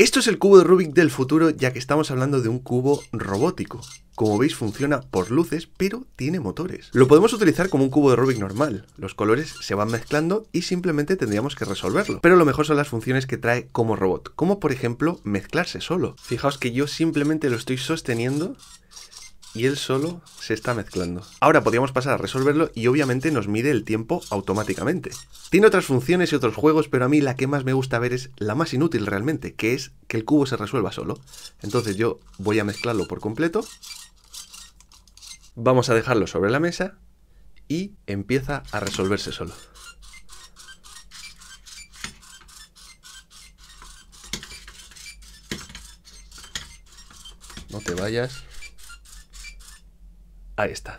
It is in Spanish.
Esto es el cubo de Rubik del futuro, ya que estamos hablando de un cubo robótico. Como veis funciona por luces, pero tiene motores. Lo podemos utilizar como un cubo de Rubik normal. Los colores se van mezclando y simplemente tendríamos que resolverlo. Pero lo mejor son las funciones que trae como robot, como por ejemplo mezclarse solo. Fijaos que yo simplemente lo estoy sosteniendo y él solo se está mezclando. Ahora podríamos pasar a resolverlo y obviamente nos mide el tiempo automáticamente. Tiene otras funciones y otros juegos, pero a mí la que más me gusta ver es la más inútil realmente, que es que el cubo se resuelva solo. Entonces yo voy a mezclarlo por completo. Vamos a dejarlo sobre la mesa y empieza a resolverse solo. No te vayas. Ahí está.